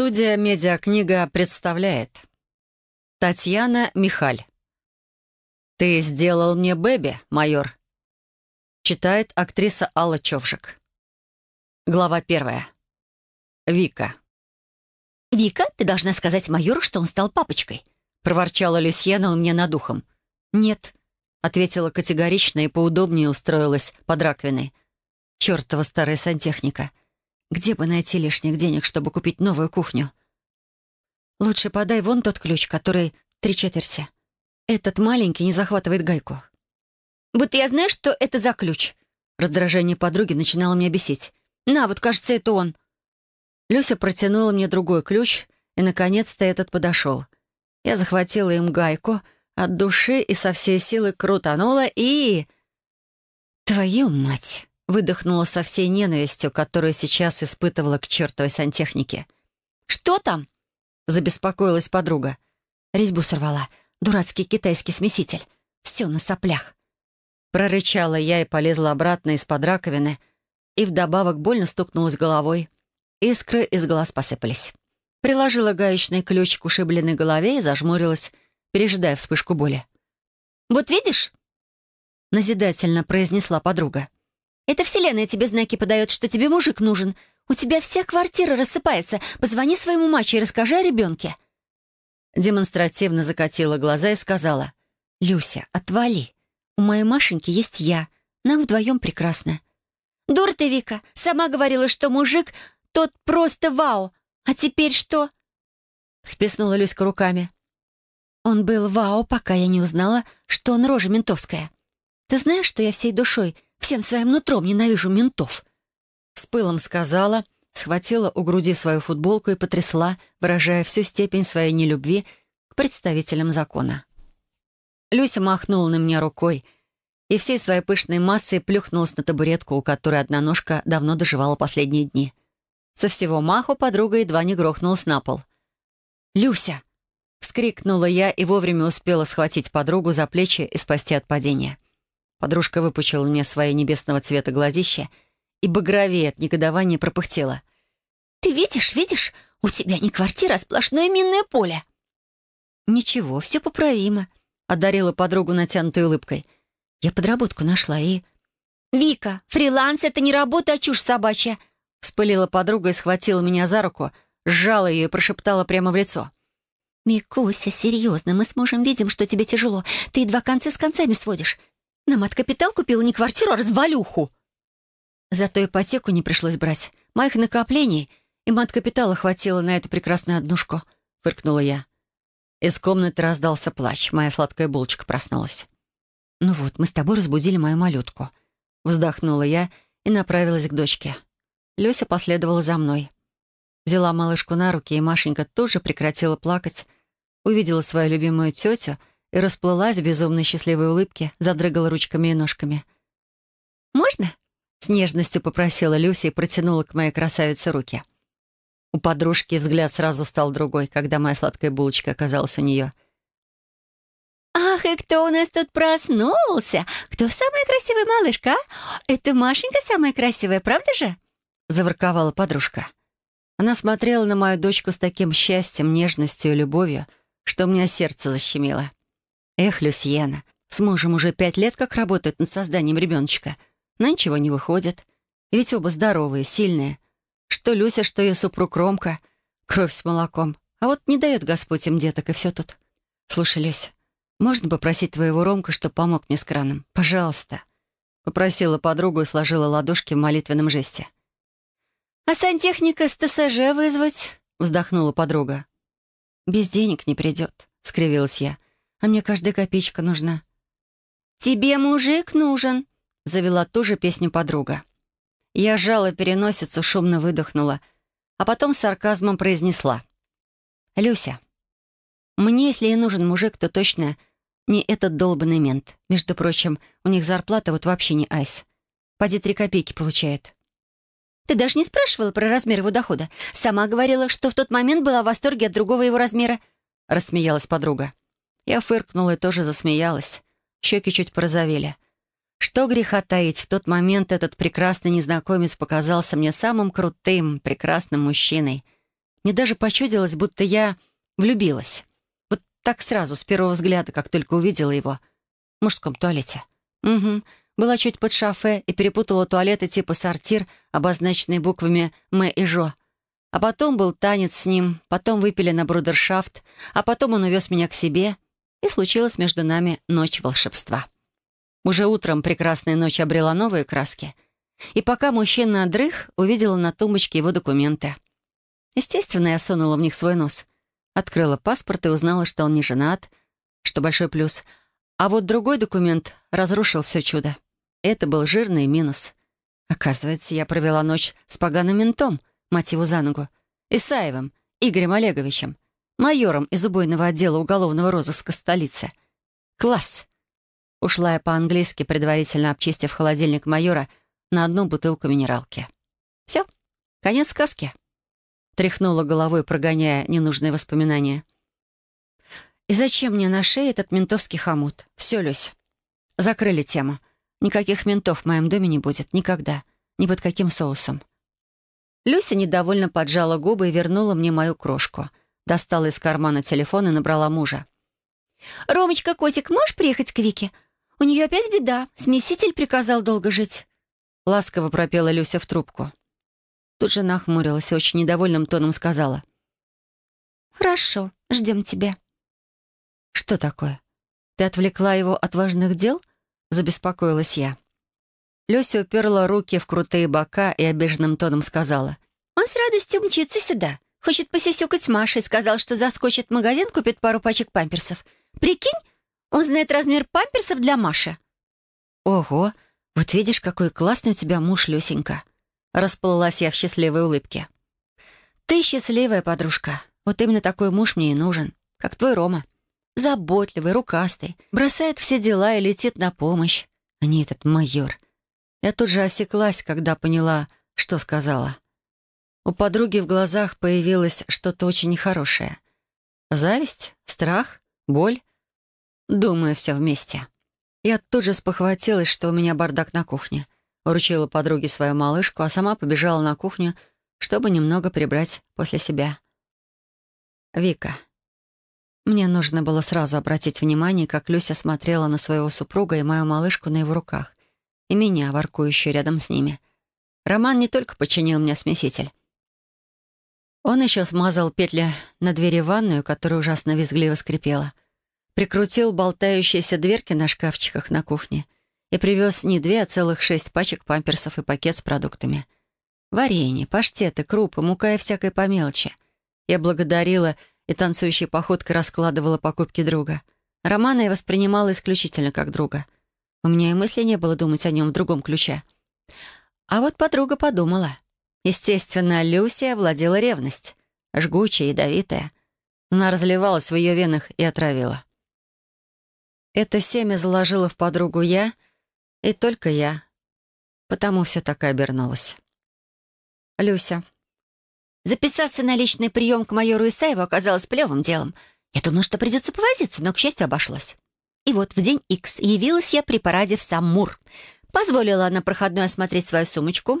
Студия «Медиакнига» представляет. Татьяна Михаль. «Ты сделал мне бэби, майор», — читает актриса Алла Човжик. Глава первая. Вика. «Вика, ты должна сказать майору, что он стал папочкой», — проворчала Люсьена у меня над ухом. «Нет», — ответила категорично и поудобнее устроилась под раковиной. «Чертова старая сантехника». Где бы найти лишних денег, чтобы купить новую кухню? Лучше подай вон тот ключ, который три четверти. Этот маленький не захватывает гайку. Будто я знаю, что это за ключ. Раздражение подруги начинало меня бесить. На, вот кажется, это он. Люся протянула мне другой ключ, и, наконец-то, этот подошел. Я захватила им гайку от души и со всей силы крутанула и... Твою мать! выдохнула со всей ненавистью, которую сейчас испытывала к чертовой сантехнике. «Что там?» — забеспокоилась подруга. Резьбу сорвала. Дурацкий китайский смеситель. Все на соплях. Прорычала я и полезла обратно из-под раковины, и вдобавок больно стукнулась головой. Искры из глаз посыпались. Приложила гаечный ключ к ушибленной голове и зажмурилась, пережидая вспышку боли. «Вот видишь?» — назидательно произнесла подруга. Это вселенная тебе знаки подает, что тебе мужик нужен. У тебя вся квартира рассыпается. Позвони своему маче и расскажи о ребенке». Демонстративно закатила глаза и сказала. «Люся, отвали. У моей Машеньки есть я. Нам вдвоем прекрасно». «Дур ты, Вика. Сама говорила, что мужик тот просто вау. А теперь что?» Всплеснула Люська руками. Он был вау, пока я не узнала, что он рожа ментовская. Ты знаешь, что я всей душой Всем своим нутром ненавижу ментов!» С пылом сказала, схватила у груди свою футболку и потрясла, выражая всю степень своей нелюбви к представителям закона. Люся махнула на меня рукой и всей своей пышной массой плюхнулась на табуретку, у которой одна ножка давно доживала последние дни. Со всего маху подруга едва не грохнулась на пол. «Люся!» — вскрикнула я и вовремя успела схватить подругу за плечи и спасти от падения. Подружка выпучила мне свои небесного цвета глазища и багровее от негодования пропыхтела. «Ты видишь, видишь? У тебя не квартира, а сплошное минное поле!» «Ничего, все поправимо», — одарила подругу натянутой улыбкой. «Я подработку нашла и...» «Вика, фриланс — это не работа, а чушь собачья!» Вспылила подруга и схватила меня за руку, сжала ее и прошептала прямо в лицо. «Микуся, серьезно, мы с мужем видим, что тебе тяжело. Ты два конца с концами сводишь. Нам от капитал купила не квартиру, а развалюху. Зато ипотеку не пришлось брать. Моих накоплений и мат капитала хватило на эту прекрасную однушку, фыркнула я. Из комнаты раздался плач. Моя сладкая булочка проснулась. «Ну вот, мы с тобой разбудили мою малютку». Вздохнула я и направилась к дочке. Лёся последовала за мной. Взяла малышку на руки, и Машенька тоже прекратила плакать, увидела свою любимую тетю — и расплылась в безумной счастливой улыбке, задрыгала ручками и ножками. «Можно?» — с нежностью попросила Люся и протянула к моей красавице руки. У подружки взгляд сразу стал другой, когда моя сладкая булочка оказалась у нее. «Ах, и кто у нас тут проснулся? Кто самая красивая малышка? А? Это Машенька самая красивая, правда же?» — заворковала подружка. Она смотрела на мою дочку с таким счастьем, нежностью и любовью, что у меня сердце защемило. Эх, Люсьена, с мужем уже пять лет как работают над созданием ребеночка, но ничего не выходит. И ведь оба здоровые, сильные. Что Люся, что ее супруг Ромка. Кровь с молоком. А вот не дает Господь им деток, и все тут. Слушай, Люсь, можно попросить твоего Ромка, чтобы помог мне с краном? Пожалуйста. Попросила подругу и сложила ладошки в молитвенном жесте. «А сантехника с ТСЖ вызвать?» — вздохнула подруга. «Без денег не придет», — скривилась «Я...» а мне каждая копеечка нужна». «Тебе мужик нужен», — завела ту же песню подруга. Я сжала переносицу, шумно выдохнула, а потом с сарказмом произнесла. «Люся, мне, если и нужен мужик, то точно не этот долбанный мент. Между прочим, у них зарплата вот вообще не айс. Поди три копейки получает». «Ты даже не спрашивала про размер его дохода. Сама говорила, что в тот момент была в восторге от другого его размера», — рассмеялась подруга. Я фыркнула и тоже засмеялась. Щеки чуть порозовели. Что греха таить, в тот момент этот прекрасный незнакомец показался мне самым крутым, прекрасным мужчиной. Мне даже почудилось, будто я влюбилась. Вот так сразу, с первого взгляда, как только увидела его. В мужском туалете. Угу. Была чуть под шафе и перепутала туалеты типа сортир, обозначенные буквами «М» и «Жо». А потом был танец с ним, потом выпили на брудершафт, а потом он увез меня к себе — и случилась между нами ночь волшебства. Уже утром прекрасная ночь обрела новые краски. И пока мужчина одрых, увидела на тумбочке его документы. Естественно, я сунула в них свой нос. Открыла паспорт и узнала, что он не женат, что большой плюс. А вот другой документ разрушил все чудо. Это был жирный минус. Оказывается, я провела ночь с поганым ментом, мать его за ногу, Исаевым, Игорем Олеговичем майором из убойного отдела уголовного розыска столицы. Класс! Ушла я по-английски, предварительно обчистив холодильник майора на одну бутылку минералки. Все, конец сказки. Тряхнула головой, прогоняя ненужные воспоминания. И зачем мне на шее этот ментовский хомут? Все, Люсь. Закрыли тему. Никаких ментов в моем доме не будет. Никогда. Ни под каким соусом. Люся недовольно поджала губы и вернула мне мою крошку — Достала из кармана телефон и набрала мужа. «Ромочка, котик, можешь приехать к Вике? У нее опять беда. Смеситель приказал долго жить». Ласково пропела Люся в трубку. Тут же нахмурилась и очень недовольным тоном сказала. «Хорошо, ждем тебя». «Что такое? Ты отвлекла его от важных дел?» Забеспокоилась я. Люся уперла руки в крутые бока и обиженным тоном сказала. «Он с радостью мчится сюда. Хочет посисюкать с Машей, сказал, что заскочит в магазин, купит пару пачек памперсов. Прикинь, он знает размер памперсов для Маши. Ого, вот видишь, какой классный у тебя муж, Люсенька. Расплылась я в счастливой улыбке. Ты счастливая подружка. Вот именно такой муж мне и нужен, как твой Рома. Заботливый, рукастый, бросает все дела и летит на помощь. А не этот майор. Я тут же осеклась, когда поняла, что сказала. У подруги в глазах появилось что-то очень нехорошее. Зависть, страх, боль. Думаю, все вместе. Я тут же спохватилась, что у меня бардак на кухне. Уручила подруге свою малышку, а сама побежала на кухню, чтобы немного прибрать после себя. Вика. Мне нужно было сразу обратить внимание, как Люся смотрела на своего супруга и мою малышку на его руках, и меня, воркующую рядом с ними. Роман не только починил мне смеситель, он еще смазал петли на двери ванную, которая ужасно визгливо скрипела. Прикрутил болтающиеся дверки на шкафчиках на кухне и привез не две, а целых шесть пачек памперсов и пакет с продуктами. Варенье, паштеты, крупы, мука и всякой по мелочи. Я благодарила и танцующей походкой раскладывала покупки друга. Романа я воспринимала исключительно как друга. У меня и мысли не было думать о нем в другом ключе. А вот подруга подумала — Естественно, Люси овладела ревность, жгучая, ядовитая. Она разливалась в ее венах и отравила. Это семя заложила в подругу я, и только я. Потому все так и обернулось. Люся. Записаться на личный прием к майору Исаеву оказалось плевым делом. Я думала, что придется повозиться, но, к счастью, обошлось. И вот в день Икс явилась я при параде в саммур. Позволила она проходной осмотреть свою сумочку,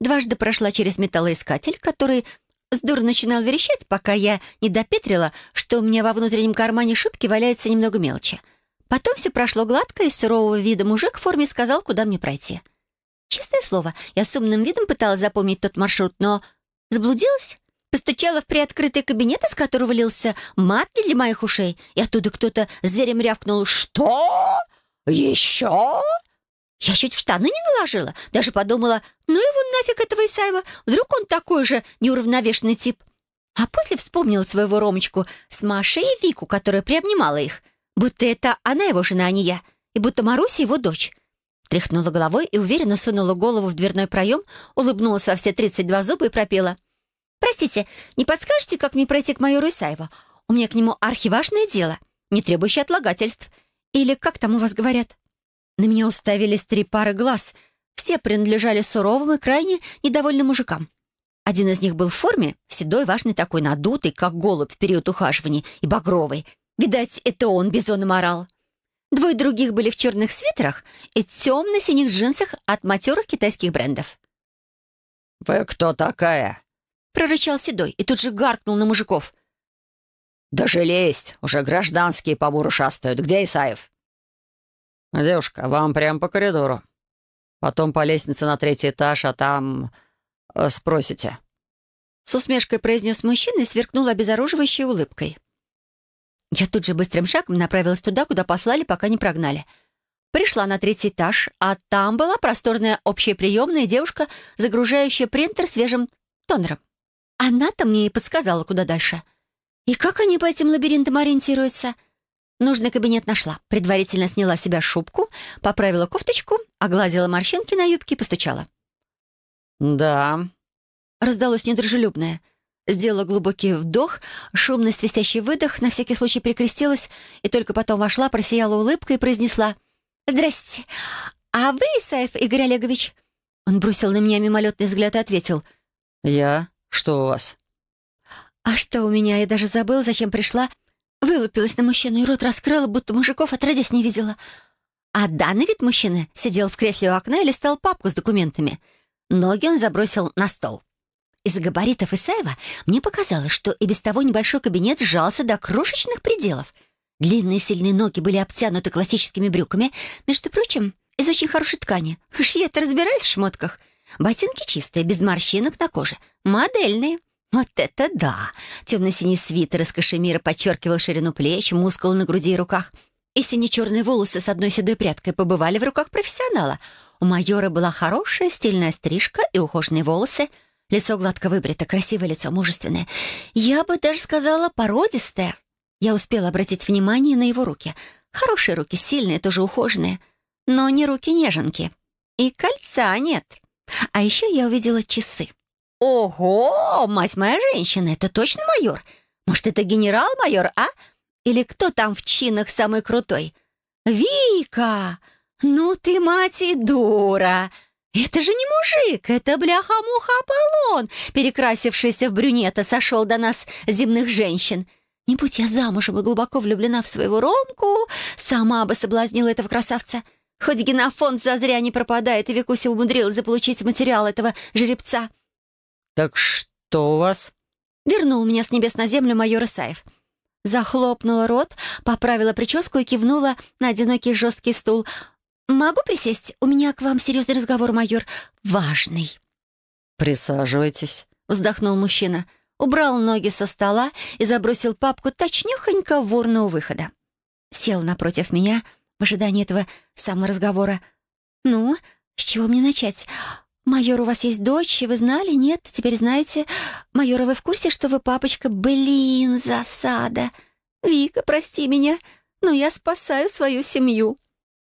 Дважды прошла через металлоискатель, который сдур начинал верещать, пока я не допетрила, что у меня во внутреннем кармане шубки валяется немного мелочи. Потом все прошло гладко, и сурового вида мужик в форме сказал, куда мне пройти. Честное слово, я с умным видом пыталась запомнить тот маршрут, но заблудилась. Постучала в приоткрытый кабинет, из которого лился мат для моих ушей, и оттуда кто-то зверем рявкнул «Что? Еще?» Я чуть в штаны не наложила. Даже подумала, ну его нафиг этого Исаева. Вдруг он такой же неуравновешенный тип. А после вспомнила своего Ромочку с Машей и Вику, которая приобнимала их. Будто это она его жена, а не я. И будто Маруся его дочь. Тряхнула головой и уверенно сунула голову в дверной проем, улыбнулась во все 32 зуба и пропела. «Простите, не подскажете, как мне пройти к майору Исаеву? У меня к нему архиважное дело, не требующее отлагательств. Или как там у вас говорят?» На меня уставились три пары глаз. Все принадлежали суровым и крайне недовольным мужикам. Один из них был в форме, седой, важный такой, надутый, как голубь в период ухаживания и багровый. Видать, это он бизоном орал. Двое других были в черных свитерах и темно-синих джинсах от матерых китайских брендов. «Вы кто такая?» — прорычал Седой и тут же гаркнул на мужиков. «Да жалеюсь, уже гражданские по буру шастают. Где Исаев?» «Девушка, вам прямо по коридору. Потом по лестнице на третий этаж, а там... Э, спросите». С усмешкой произнес мужчина и сверкнул обезоруживающей улыбкой. Я тут же быстрым шагом направилась туда, куда послали, пока не прогнали. Пришла на третий этаж, а там была просторная общая приемная девушка, загружающая принтер свежим тонером. Она-то мне и подсказала, куда дальше. И как они по этим лабиринтам ориентируются — Нужный кабинет нашла. Предварительно сняла с себя шубку, поправила кофточку, огладила морщинки на юбке и постучала. «Да». Раздалось недружелюбное. Сделала глубокий вдох, шумный свистящий выдох, на всякий случай прикрестилась и только потом вошла, просияла улыбкой и произнесла «Здрасте, а вы, Исаев Игорь Олегович?» Он бросил на меня мимолетный взгляд и ответил «Я? Что у вас?» «А что у меня? Я даже забыла, зачем пришла. Вылупилась на мужчину и рот раскрыла, будто мужиков отродясь не видела. А данный вид мужчины сидел в кресле у окна и листал папку с документами. Ноги он забросил на стол. Из габаритов Исаева мне показалось, что и без того небольшой кабинет сжался до крошечных пределов. Длинные сильные ноги были обтянуты классическими брюками, между прочим, из очень хорошей ткани. Уж я-то разбираюсь в шмотках. Ботинки чистые, без морщинок на коже. Модельные. Вот это да! Темно-синий свитер из кашемира подчеркивал ширину плеч, мускулы на груди и руках. И сине-черные волосы с одной седой прядкой побывали в руках профессионала. У майора была хорошая стильная стрижка и ухоженные волосы. Лицо гладко выбрито, красивое лицо, мужественное. Я бы даже сказала, породистое. Я успела обратить внимание на его руки. Хорошие руки, сильные, тоже ухоженные. Но не руки неженки. И кольца нет. А еще я увидела часы. «Ого, мать моя женщина, это точно майор? Может, это генерал-майор, а? Или кто там в чинах самый крутой?» «Вика! Ну ты, мать и дура! Это же не мужик, это бляха-муха Аполлон, перекрасившийся в брюнета, сошел до нас земных женщин. Не будь я замужем и глубоко влюблена в своего Ромку, сама бы соблазнила этого красавца. Хоть генофонд зазря не пропадает, и Викуся умудрилась заполучить материал этого жеребца». «Так что у вас?» Вернул меня с небес на землю майор Исаев. Захлопнула рот, поправила прическу и кивнула на одинокий жесткий стул. «Могу присесть? У меня к вам серьезный разговор, майор. Важный». «Присаживайтесь», — вздохнул мужчина. Убрал ноги со стола и забросил папку точнёхонько в урну у выхода. Сел напротив меня в ожидании этого самого разговора. «Ну, с чего мне начать? «Майор, у вас есть дочь, и вы знали? Нет? Теперь знаете? Майор, а вы в курсе, что вы папочка? Блин, засада! Вика, прости меня, но я спасаю свою семью!»